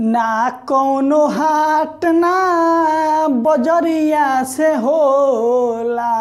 ना कौनो हाट ना बजरिया से होला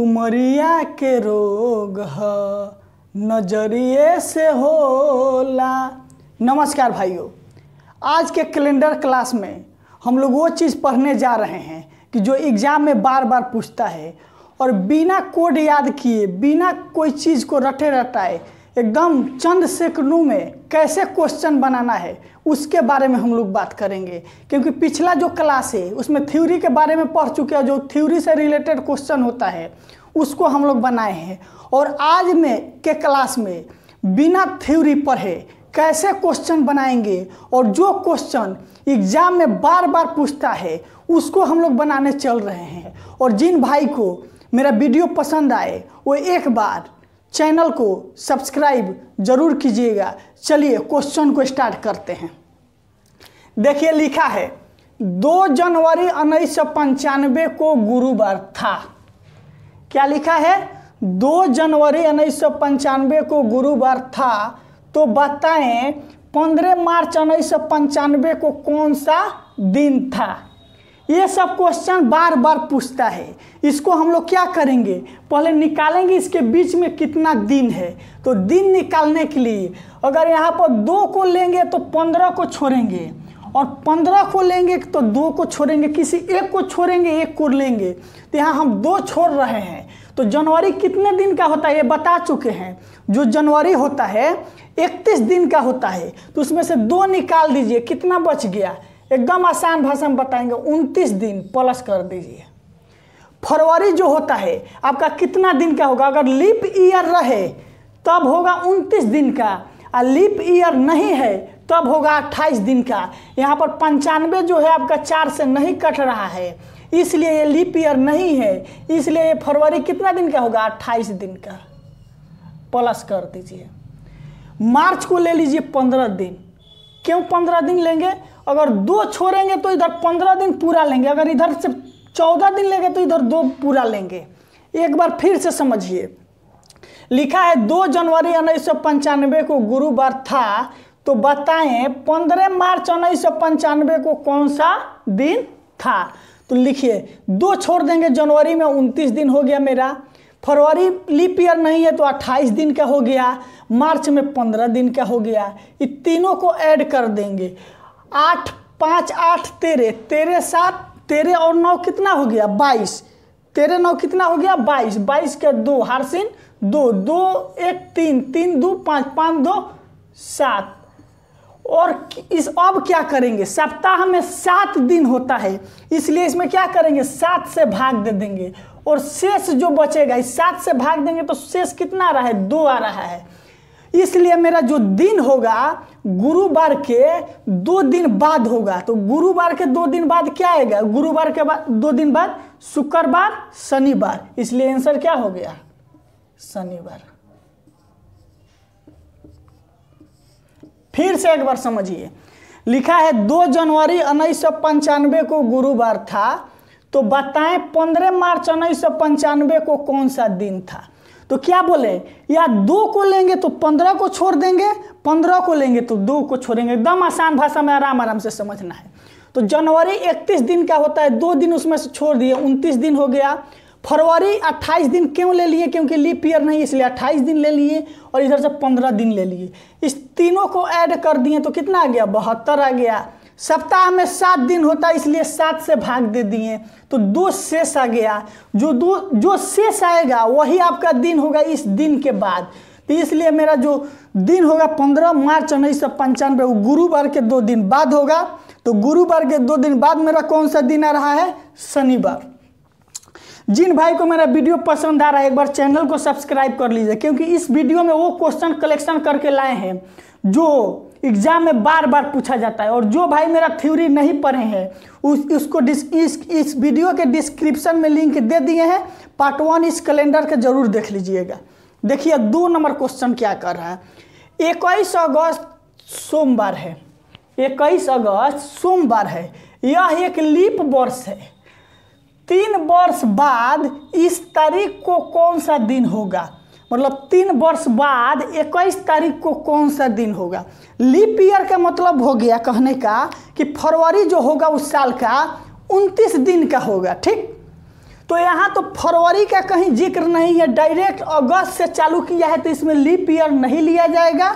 उमरिया के रोग नजरिए से होला नमस्कार भाइयों आज के कैलेंडर क्लास में हम लोग वो चीज़ पढ़ने जा रहे हैं कि जो एग्ज़ाम में बार बार पूछता है और बिना कोड याद किए बिना कोई चीज़ को रटे रटाए एकदम चंद सेकंडों में कैसे क्वेश्चन बनाना है उसके बारे में हम लोग बात करेंगे क्योंकि पिछला जो क्लास है उसमें थ्योरी के बारे में पढ़ चुके हैं जो थ्योरी से रिलेटेड क्वेश्चन होता है उसको हम लोग बनाए हैं और आज में के क्लास में बिना थ्योरी पढ़े कैसे क्वेश्चन बनाएंगे और जो क्वेश्चन एग्जाम में बार बार पूछता है उसको हम लोग बनाने चल रहे हैं और जिन भाई को मेरा वीडियो पसंद आए वो एक बार चैनल को सब्सक्राइब जरूर कीजिएगा चलिए क्वेश्चन को स्टार्ट करते हैं देखिए लिखा है दो जनवरी उन्नीस सौ पंचानवे को गुरुवार था क्या लिखा है दो जनवरी उन्नीस सौ पंचानवे को गुरुवार था तो बताएं पंद्रह मार्च उन्नीस सौ पंचानवे को कौन सा दिन था ये सब क्वेश्चन बार बार पूछता है इसको हम लोग क्या करेंगे पहले निकालेंगे इसके बीच में कितना दिन है तो दिन निकालने के लिए अगर यहाँ पर दो को लेंगे तो पंद्रह को छोड़ेंगे और पंद्रह को लेंगे तो दो को छोड़ेंगे किसी एक को छोड़ेंगे एक को लेंगे तो यहाँ हम दो छोड़ रहे हैं तो जनवरी कितने दिन का होता है ये बता चुके हैं जो जनवरी होता है इकतीस दिन का होता है तो उसमें से दो निकाल दीजिए कितना बच गया एकदम आसान भाषा में बताएंगे उनतीस दिन प्लस कर दीजिए फरवरी जो होता है आपका कितना दिन का होगा अगर लीप ईयर रहे तब होगा उनतीस दिन का और लीप ईयर नहीं है तब होगा 28 दिन का यहाँ पर पंचानवे जो है आपका चार से नहीं कट रहा है इसलिए ये लीप ईयर नहीं है इसलिए ये फरवरी कितना दिन का होगा अट्ठाईस दिन का प्लस कर दीजिए मार्च को ले लीजिए पंद्रह दिन क्यों पंद्रह दिन लेंगे अगर दो छोड़ेंगे तो इधर पंद्रह दिन पूरा लेंगे अगर इधर से चौदह दिन लेंगे तो इधर दो पूरा लेंगे एक बार फिर से समझिए लिखा है दो जनवरी उन्नीस सौ पंचानवे को गुरुवार था तो बताएं पंद्रह मार्च उन्नीस सौ पंचानवे को कौन सा दिन था तो लिखिए दो छोड़ देंगे जनवरी में उनतीस दिन हो गया मेरा फरवरी लीप ईयर नहीं है तो 28 दिन का हो गया मार्च में 15 दिन का हो गया ये तीनों को ऐड कर देंगे आठ पाँच आठ तेरह तेरह सात तेरह और नौ कितना हो गया बाईस तेरह नौ कितना हो गया बाईस बाईस के दो हारसिन दो दो एक तीन तीन दो पाँच पाँच दो सात और इस अब क्या करेंगे सप्ताह में सात दिन होता है इसलिए इसमें क्या करेंगे सात से भाग दे देंगे और शेष जो बचेगा इस सात से भाग देंगे तो शेष कितना आ रहा है दो आ रहा है इसलिए मेरा जो दिन होगा गुरुवार के दो दिन बाद होगा तो गुरुवार के दो दिन बाद क्या आएगा गुरुवार के बाद दो दिन बाद शुक्रवार शनिवार इसलिए आंसर क्या हो गया शनिवार फिर से एक बार समझिए लिखा है दो जनवरी उन्नीस सौ पंचानवे को गुरुवार था तो बताएं पंद्रह मार्च उन्नीस सौ पंचानवे को कौन सा दिन था तो क्या बोले या दो को लेंगे तो पंद्रह को छोड़ देंगे पंद्रह को लेंगे तो दो को छोड़ेंगे एकदम आसान भाषा में आराम आराम से समझना है तो जनवरी इकतीस दिन का होता है दो दिन उसमें से छोड़ दिए उनतीस दिन हो गया फरवरी अट्ठाईस दिन क्यों ले लिए क्योंकि लीप ईयर नहीं इसलिए अट्ठाईस दिन ले लिए और इधर से पंद्रह दिन ले लिए इस तीनों को ऐड कर दिए तो कितना आ गया बहत्तर आ गया सप्ताह में सात दिन होता इसलिए सात से भाग दे दिए तो दो शेष आ गया जो दो जो शेष आएगा वही आपका दिन होगा इस दिन के बाद तो इसलिए मेरा जो दिन होगा पंद्रह मार्च उन्नीस सौ पंचानवे वो गुरुवार के दो दिन बाद होगा तो गुरुवार के दो दिन बाद मेरा कौन सा दिन आ रहा है शनिवार जिन भाई को मेरा वीडियो पसंद आ रहा है एक बार चैनल को सब्सक्राइब कर लीजिए क्योंकि इस वीडियो में वो क्वेश्चन कलेक्शन करके लाए हैं जो एग्जाम में बार बार पूछा जाता है और जो भाई मेरा थ्योरी नहीं पढ़े हैं उस उसको डिस इस इस वीडियो के डिस्क्रिप्शन में लिंक दे दिए हैं पार्ट वन इस कैलेंडर के जरूर देख लीजिएगा देखिए दो नंबर क्वेश्चन क्या कर रहा है इक्कीस अगस्त सोमवार है इक्कीस अगस्त सोमवार है यह एक लीप वर्ष है तीन वर्ष बाद इस तारीख को कौन सा दिन होगा मतलब तीन वर्ष बाद इक्कीस तारीख को कौन सा दिन होगा लीप ईयर का मतलब हो गया कहने का कि फरवरी जो होगा उस साल का उनतीस दिन का होगा ठीक तो यहाँ तो फरवरी का कहीं जिक्र नहीं है डायरेक्ट अगस्त से चालू किया है तो इसमें लीप ईयर नहीं लिया जाएगा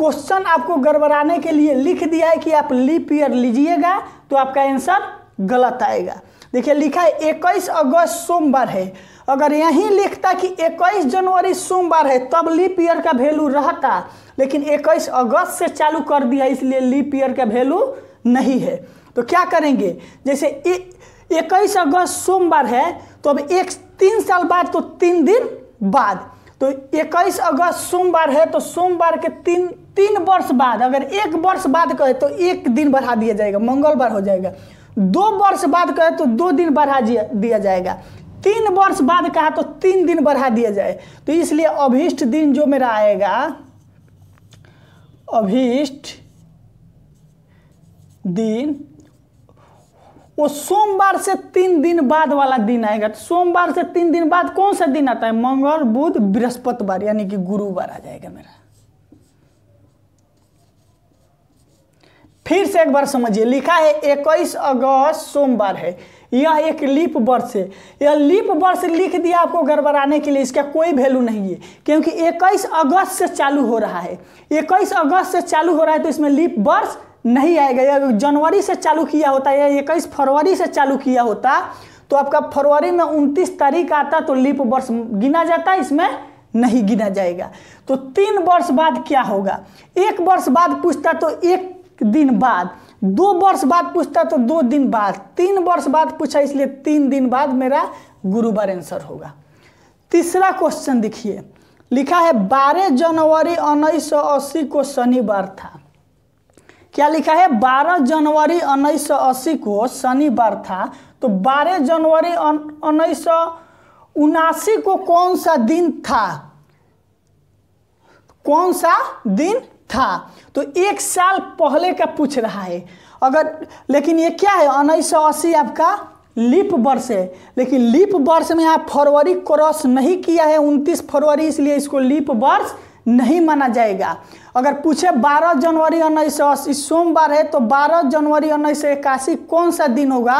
क्वेश्चन आपको गड़बड़ाने के लिए लिख दिया है कि आप लीप ईयर लीजिएगा तो आपका आंसर गलत आएगा देखिए लिखा है इक्कीस अगस्त सोमवार है अगर यहीं लिखता कि इक्कीस जनवरी सोमवार है तब लीप ईयर का वैल्यू रहता लेकिन इक्कीस अगस्त से चालू कर दिया इसलिए लीप ईयर का वैल्यू नहीं है तो क्या करेंगे जैसे इक्कीस अगस्त सोमवार है तो अब एक तीन साल बाद तो तीन दिन बाद तो इक्कीस अगस्त सोमवार है तो सोमवार के तीन तीन वर्ष बाद अगर एक वर्ष बाद कहे तो एक दिन बढ़ा दिया जाएगा मंगलवार हो जाएगा दो वर्ष बाद कहे तो दो दिन बढ़ा दिया जाएगा तीन वर्ष बाद कहा तो तीन दिन बढ़ा दिया जाए तो इसलिए अभीष्ट दिन जो मेरा आएगा अभीष्ट दिन वो सोमवार से तीन दिन बाद वाला दिन आएगा तो सोमवार से तीन दिन बाद कौन सा दिन आता है मंगल बुध बृहस्पतिवार यानी कि गुरुवार आ जाएगा मेरा फिर से एक बार समझिए लिखा है इक्कीस अगस्त सोमवार है यह एक लीप वर्ष है यह लीप वर्ष लिख दिया आपको गड़बड़ाने के लिए इसका कोई वैल्यू नहीं है क्योंकि 21 अगस्त से चालू हो रहा है 21 अगस्त से चालू हो रहा है तो इसमें लीप वर्ष नहीं आएगा यह जनवरी से चालू किया होता है या इक्कीस फरवरी से चालू किया होता तो आपका फरवरी में उनतीस तारीख आता तो लीप वर्ष गिना जाता इसमें नहीं गिना जाएगा तो तीन वर्ष बाद क्या होगा एक वर्ष बाद पूछता तो एक दिन बाद दो वर्ष बाद पूछता तो दो दिन बाद तीन वर्ष बाद पूछा इसलिए तीन दिन बाद मेरा गुरुवार आंसर होगा तीसरा क्वेश्चन देखिए लिखा है बारह जनवरी उन्नीस सौ अस्सी को शनिवार था क्या लिखा है बारह जनवरी उन्नीस सौ अस्सी को शनिवार था तो बारह जनवरी उन्नीस सौ उनासी को कौन सा दिन था कौन सा दिन था तो एक साल पहले का पूछ रहा है अगर लेकिन ये क्या है उन्नीस सौ अस्सी आपका लीप वर्ष है लेकिन लीप वर्ष में आप फरवरी क्रॉस नहीं किया है उनतीस फरवरी इसलिए इसको लीप वर्ष नहीं माना जाएगा अगर पूछे 12 जनवरी उन्नीस सौ अस्सी सोमवार है तो 12 जनवरी उन्नीस सौ इक्यासी कौन सा दिन होगा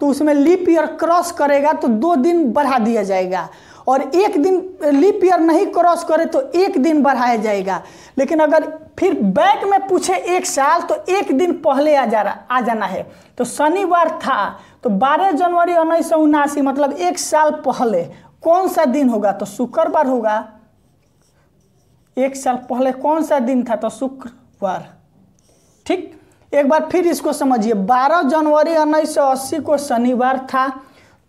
तो उसमें लीप ईयर क्रॉस करेगा तो दो दिन बढ़ा दिया जाएगा और एक दिन लीप ईयर नहीं क्रॉस करे तो एक दिन बढ़ाया जाएगा लेकिन अगर फिर बैक में पूछे एक साल तो एक दिन पहले आ जा रहा आ जाना है तो शनिवार था तो 12 जनवरी उन्नीस सौ उनासी मतलब एक साल पहले कौन सा दिन होगा तो शुक्रवार होगा एक साल पहले कौन सा दिन था तो शुक्रवार ठीक एक बार फिर इसको समझिए 12 जनवरी उन्नीस सौ अस्सी को शनिवार था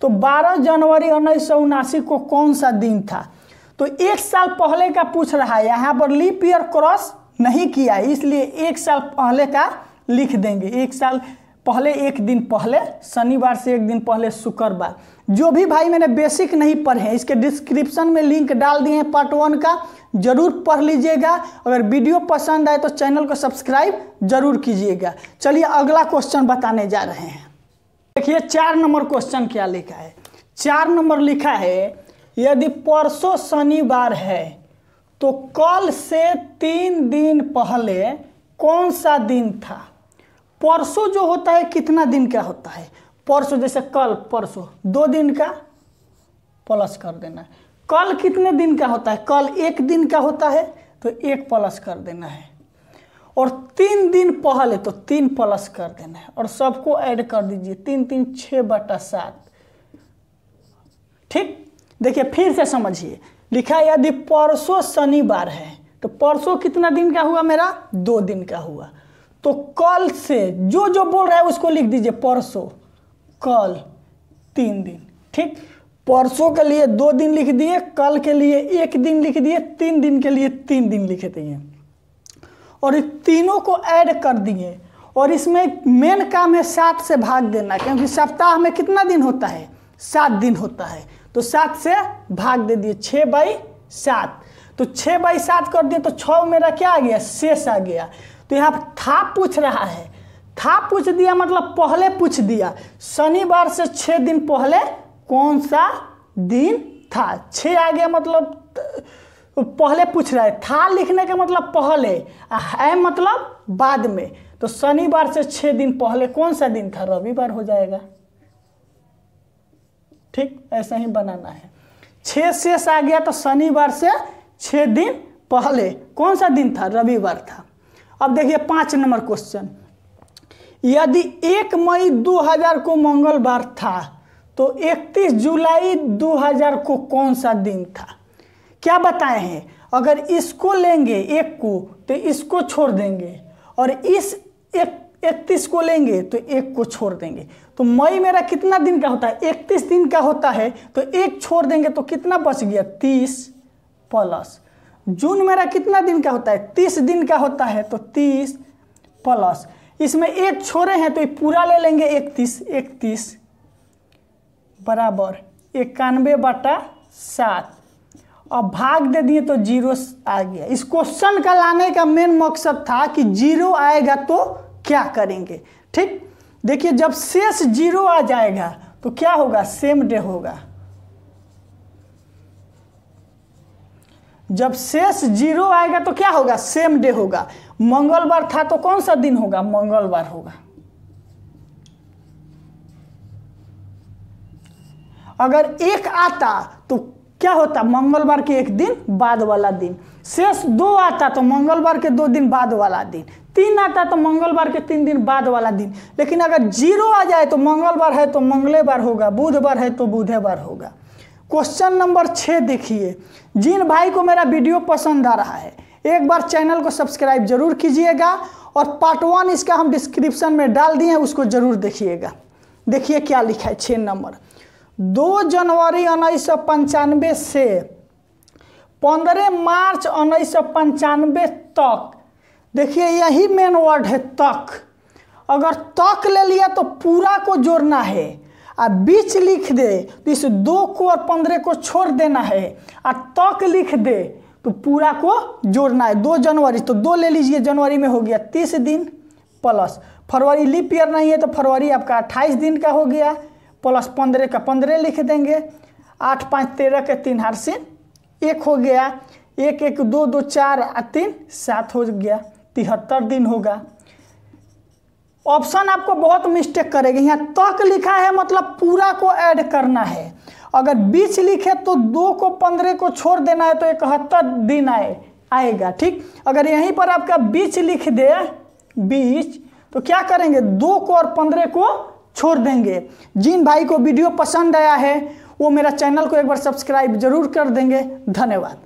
तो 12 जनवरी उन्नीस को कौन सा दिन था तो एक साल पहले का पूछ रहा है यहाँ पर लीप ईयर क्रॉस नहीं किया इसलिए एक साल पहले का लिख देंगे एक साल पहले एक दिन पहले शनिवार से एक दिन पहले शुक्रवार जो भी भाई मैंने बेसिक नहीं पढ़े इसके डिस्क्रिप्शन में लिंक डाल दिए हैं पार्ट वन का जरूर पढ़ लीजिएगा अगर वीडियो पसंद आए तो चैनल को सब्सक्राइब जरूर कीजिएगा चलिए अगला क्वेश्चन बताने जा रहे हैं देखिए चार नंबर क्वेश्चन क्या लिखा है चार नंबर लिखा है यदि परसों शनिवार है तो कल से तीन दिन पहले कौन सा दिन था परसों जो होता है कितना दिन का होता है परसों जैसे कल परसों दो दिन का प्लस कर देना है कल कितने दिन का होता है कल एक दिन का होता है तो एक प्लस कर देना है और तीन दिन पहले तो तीन प्लस कर देना है और सबको ऐड कर दीजिए तीन तीन छः बटा सात ठीक देखिए फिर से समझिए लिखा यदि परसों शनिवार है तो परसों कितना दिन का हुआ मेरा दो दिन का हुआ तो कल से जो जो बोल रहा है उसको लिख दीजिए परसों कल तीन दिन ठीक परसों के लिए दो दिन लिख दिए कल के लिए एक दिन लिख दिए तीन दिन के लिए तीन दिन लिख दिए और इस तीनों को ऐड कर दिए और इसमें मेन काम है सात से भाग देना क्योंकि सप्ताह में कितना दिन होता है सात दिन होता है तो सात से भाग दे दिए छः बाई सात तो छः बाई सात कर दिए तो छ मेरा क्या आ गया शेष आ गया तो यहाँ था पूछ रहा है था पूछ दिया मतलब पहले पूछ दिया शनिवार से छः दिन पहले कौन सा दिन था छः आ गया मतलब पहले पूछ रहा है था लिखने का मतलब पहले आ है मतलब बाद में तो शनिवार से छः दिन पहले कौन सा दिन था रविवार हो जाएगा ठीक ऐसा ही बनाना है छः शेष आ गया तो शनिवार से छः दिन पहले कौन सा दिन था रविवार था अब देखिए पाँच नंबर क्वेश्चन यदि एक मई 2000 को मंगलवार था तो 31 जुलाई 2000 को कौन सा दिन था क्या बताए हैं अगर इसको लेंगे एक को तो इसको छोड़ देंगे और इस एक इकतीस को लेंगे तो एक को छोड़ देंगे तो मई मेरा कितना दिन का होता है इकतीस दिन का होता है तो एक छोड़ देंगे तो कितना बच गया तीस प्लस जून मेरा कितना दिन का होता है तीस दिन का होता है तो तीस प्लस इसमें एक छोड़े हैं तो पूरा ले लेंगे इकतीस इकतीस बराबर इक्यानवे बटा सात और भाग दे दिए तो जीरो आ गया इस क्वेश्चन का लाने का मेन मकसद था कि जीरो आएगा तो क्या करेंगे ठीक देखिए जब शेष जीरो आ जाएगा तो क्या होगा सेम डे होगा जब शेष जीरो आएगा तो क्या होगा सेम डे होगा मंगलवार था तो कौन सा दिन होगा मंगलवार होगा अगर एक आता तो क्या होता मंगलवार के एक दिन बाद वाला दिन शेष दो आता तो मंगलवार के दो दिन बाद वाला दिन तीन आता तो मंगलवार के तीन दिन बाद वाला दिन लेकिन अगर जीरो आ जाए तो मंगलवार है तो मंगलेवार होगा बुधवार है तो बुधवार होगा क्वेश्चन नंबर छः देखिए जिन भाई को मेरा वीडियो पसंद आ रहा है एक बार चैनल को सब्सक्राइब जरूर कीजिएगा और पार्ट वन इसका हम डिस्क्रिप्शन में डाल दिए हैं उसको जरूर देखिएगा देखिए क्या लिखा है छः नंबर दो जनवरी उन्नीस सौ पंचानवे से पंद्रह मार्च उन्नीस सौ पंचानवे तक देखिए यही मेन वर्ड है तक अगर तक ले लिया तो पूरा को जोड़ना है आ बीच लिख दे तो इस दो को और पंद्रह को छोड़ देना है आ तक लिख दे तो पूरा को जोड़ना है दो जनवरी तो दो ले लीजिए जनवरी में हो गया तीस दिन प्लस फरवरी लीप ईयर नहीं है तो फरवरी आपका अट्ठाईस दिन का हो गया प्लस पंद्रह का पंद्रह लिख देंगे आठ पाँच तेरह के तीन हर सीन एक हो गया एक एक दो दो चार तीन सात हो गया तिहत्तर दिन होगा ऑप्शन आपको बहुत मिस्टेक करेगा यहाँ तक लिखा है मतलब पूरा को ऐड करना है अगर बीच लिखे तो दो को पंद्रह को छोड़ देना है तो इकहत्तर दिन आए आएगा ठीक अगर यहीं पर आपका बीच लिख दे बीच तो क्या करेंगे दो को और पंद्रह को छोड़ देंगे जिन भाई को वीडियो पसंद आया है वो मेरा चैनल को एक बार सब्सक्राइब जरूर कर देंगे धन्यवाद